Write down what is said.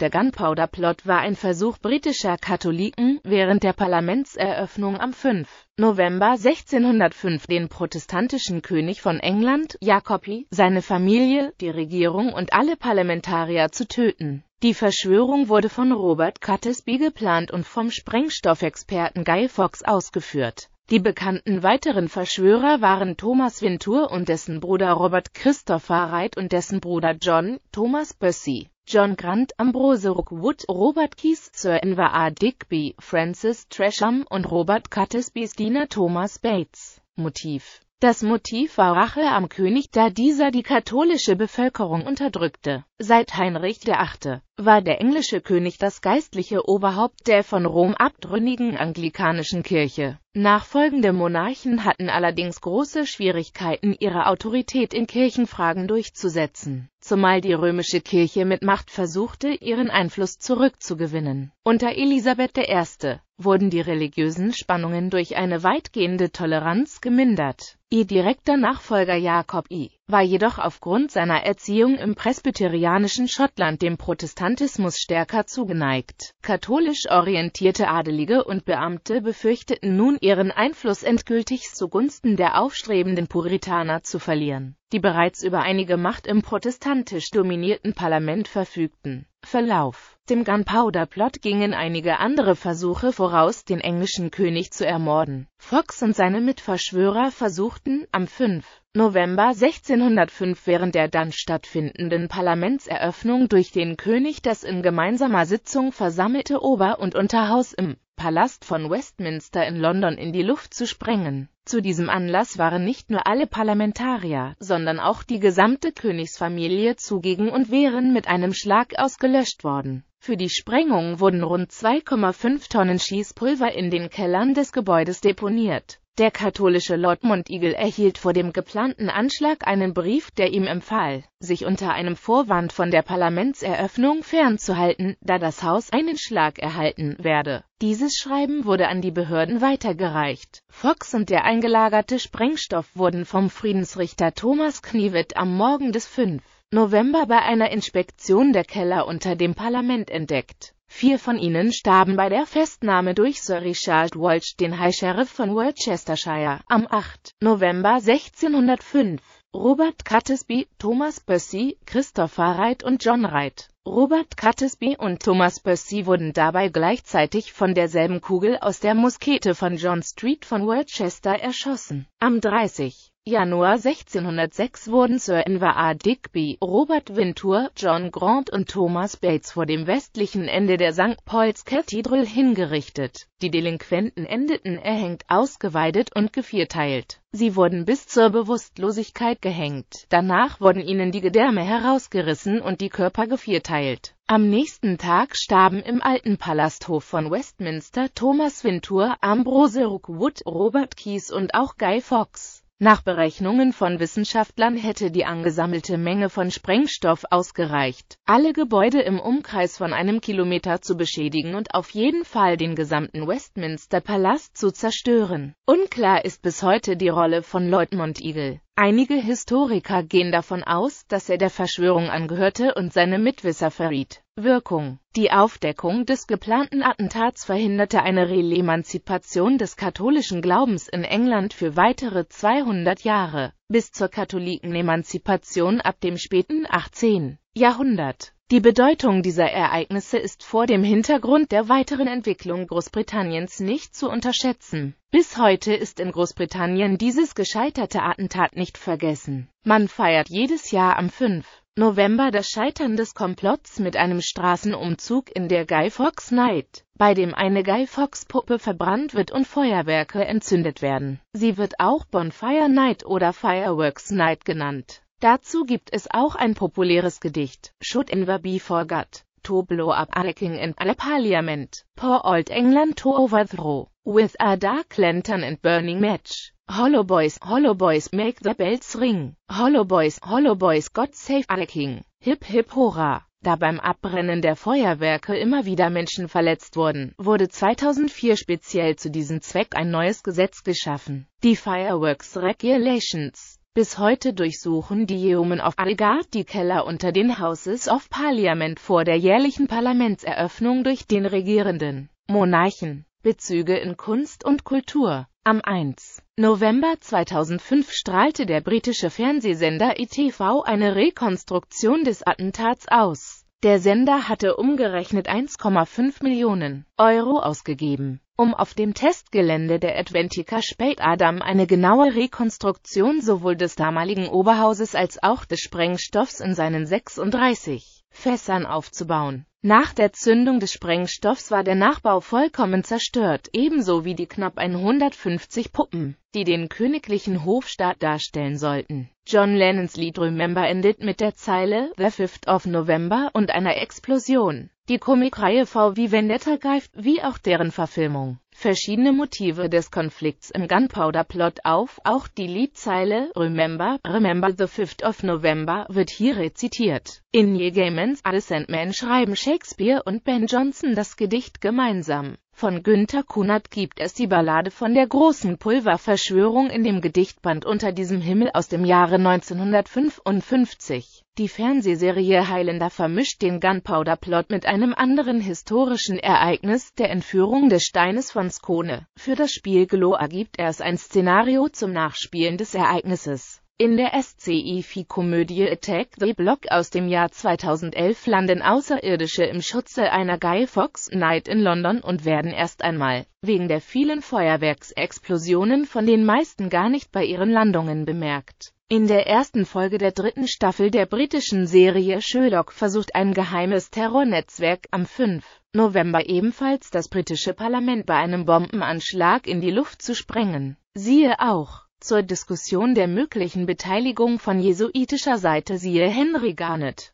Der Gunpowder Plot war ein Versuch britischer Katholiken, während der Parlamentseröffnung am 5. November 1605 den protestantischen König von England, Jacobi, seine Familie, die Regierung und alle Parlamentarier zu töten. Die Verschwörung wurde von Robert Catesby geplant und vom Sprengstoffexperten Guy Fawkes ausgeführt. Die bekannten weiteren Verschwörer waren Thomas Vintour und dessen Bruder Robert Christopher Wright und dessen Bruder John Thomas Bussy. John Grant, Ambrose Rookwood, Robert Kies, Sir Enver A. Digby, Francis Tresham und Robert Catesbys Diener Thomas Bates. Motiv Das Motiv war Rache am König, da dieser die katholische Bevölkerung unterdrückte. Seit Heinrich VIII. war der englische König das geistliche Oberhaupt der von Rom abtrünnigen anglikanischen Kirche. Nachfolgende Monarchen hatten allerdings große Schwierigkeiten, ihre Autorität in Kirchenfragen durchzusetzen, zumal die römische Kirche mit Macht versuchte, ihren Einfluss zurückzugewinnen. Unter Elisabeth I. wurden die religiösen Spannungen durch eine weitgehende Toleranz gemindert. Ihr direkter Nachfolger Jakob I war jedoch aufgrund seiner Erziehung im presbyterianischen Schottland dem Protestantismus stärker zugeneigt. Katholisch orientierte Adelige und Beamte befürchteten nun ihren Einfluss endgültig zugunsten der aufstrebenden Puritaner zu verlieren, die bereits über einige Macht im protestantisch dominierten Parlament verfügten. Verlauf dem Gunpowder-Plot gingen einige andere Versuche voraus, den englischen König zu ermorden. Fox und seine Mitverschwörer versuchten, am 5. November 1605 während der dann stattfindenden Parlamentseröffnung durch den König das in gemeinsamer Sitzung versammelte Ober- und Unterhaus im Palast von Westminster in London in die Luft zu sprengen. Zu diesem Anlass waren nicht nur alle Parlamentarier, sondern auch die gesamte Königsfamilie zugegen und wären mit einem Schlag ausgelöscht worden. Für die Sprengung wurden rund 2,5 Tonnen Schießpulver in den Kellern des Gebäudes deponiert. Der katholische Lord Monteagle erhielt vor dem geplanten Anschlag einen Brief, der ihm empfahl, sich unter einem Vorwand von der Parlamentseröffnung fernzuhalten, da das Haus einen Schlag erhalten werde. Dieses Schreiben wurde an die Behörden weitergereicht. Fox und der eingelagerte Sprengstoff wurden vom Friedensrichter Thomas Knievet am Morgen des 5. November bei einer Inspektion der Keller unter dem Parlament entdeckt. Vier von ihnen starben bei der Festnahme durch Sir Richard Walsh, den High Sheriff von Worcestershire, am 8. November 1605. Robert Catesby, Thomas Percy, Christopher Wright und John Wright. Robert Catesby und Thomas Percy wurden dabei gleichzeitig von derselben Kugel aus der Muskete von John Street von Worcester erschossen. Am 30. Januar 1606 wurden Sir Enver A. Digby, Robert Wintour, John Grant und Thomas Bates vor dem westlichen Ende der St. Paul's Cathedral hingerichtet. Die Delinquenten endeten erhängt, ausgeweidet und gevierteilt. Sie wurden bis zur Bewusstlosigkeit gehängt. Danach wurden ihnen die Gedärme herausgerissen und die Körper gevierteilt. Am nächsten Tag starben im alten Palasthof von Westminster Thomas Wintour, Ambrose Rookwood, Robert Keys und auch Guy Fawkes. Nach Berechnungen von Wissenschaftlern hätte die angesammelte Menge von Sprengstoff ausgereicht, alle Gebäude im Umkreis von einem Kilometer zu beschädigen und auf jeden Fall den gesamten Westminster Palast zu zerstören. Unklar ist bis heute die Rolle von Leutnant Eagle. Einige Historiker gehen davon aus, dass er der Verschwörung angehörte und seine Mitwisser verriet. Wirkung. Die Aufdeckung des geplanten Attentats verhinderte eine Real-Emanzipation des katholischen Glaubens in England für weitere 200 Jahre, bis zur Katholikenemanzipation ab dem späten 18. Jahrhundert. Die Bedeutung dieser Ereignisse ist vor dem Hintergrund der weiteren Entwicklung Großbritanniens nicht zu unterschätzen. Bis heute ist in Großbritannien dieses gescheiterte Attentat nicht vergessen. Man feiert jedes Jahr am 5. November das Scheitern des Komplotts mit einem Straßenumzug in der Guy Fawkes Night, bei dem eine Guy Fawkes Puppe verbrannt wird und Feuerwerke entzündet werden. Sie wird auch Bonfire Night oder Fireworks Night genannt. Dazu gibt es auch ein populäres Gedicht, Should Inver Be Forgot, to blow up a king and a parliament, poor old England to overthrow, with a dark lantern and burning match. Hollow Boys, Hollow Boys, make the bells ring. Hollow Boys, Hollow Boys, God save our King. Hip Hip Hora. Da beim Abbrennen der Feuerwerke immer wieder Menschen verletzt wurden, wurde 2004 speziell zu diesem Zweck ein neues Gesetz geschaffen. Die Fireworks Regulations. Bis heute durchsuchen die Yeomen of Algarve die Keller unter den Houses of Parliament vor der jährlichen Parlamentseröffnung durch den regierenden Monarchen. Bezüge in Kunst und Kultur. Am 1. November 2005 strahlte der britische Fernsehsender ITV e eine Rekonstruktion des Attentats aus. Der Sender hatte umgerechnet 1,5 Millionen Euro ausgegeben um auf dem Testgelände der Adventica Spätadam eine genaue Rekonstruktion sowohl des damaligen Oberhauses als auch des Sprengstoffs in seinen 36 Fässern aufzubauen. Nach der Zündung des Sprengstoffs war der Nachbau vollkommen zerstört, ebenso wie die knapp 150 Puppen, die den königlichen Hofstaat darstellen sollten. John Lennons Lied Remember endet mit der Zeile The 5th of November und einer Explosion. Die Comicreihe V wie Vendetta greift, wie auch deren Verfilmung, verschiedene Motive des Konflikts im Gunpowder-Plot auf, auch die Liedzeile Remember, Remember the 5th of November wird hier rezitiert. In Ye Gaimans The Man schreiben Shakespeare und Ben Jonson das Gedicht gemeinsam. Von Günter Kunert gibt es die Ballade von der großen Pulververschwörung in dem Gedichtband Unter diesem Himmel aus dem Jahre 1955. Die Fernsehserie Heilender vermischt den Gunpowder-Plot mit einem anderen historischen Ereignis, der Entführung des Steines von Skone. Für das Spiel Glo ergibt er es ein Szenario zum Nachspielen des Ereignisses. In der SCI-Fi-Komödie Attack the Block aus dem Jahr 2011 landen Außerirdische im Schutze einer Guy Fox Night in London und werden erst einmal, wegen der vielen Feuerwerksexplosionen von den meisten gar nicht bei ihren Landungen bemerkt. In der ersten Folge der dritten Staffel der britischen Serie Sherlock versucht ein geheimes Terrornetzwerk am 5. November ebenfalls das britische Parlament bei einem Bombenanschlag in die Luft zu sprengen. Siehe auch zur Diskussion der möglichen Beteiligung von jesuitischer Seite siehe Henry Garnet.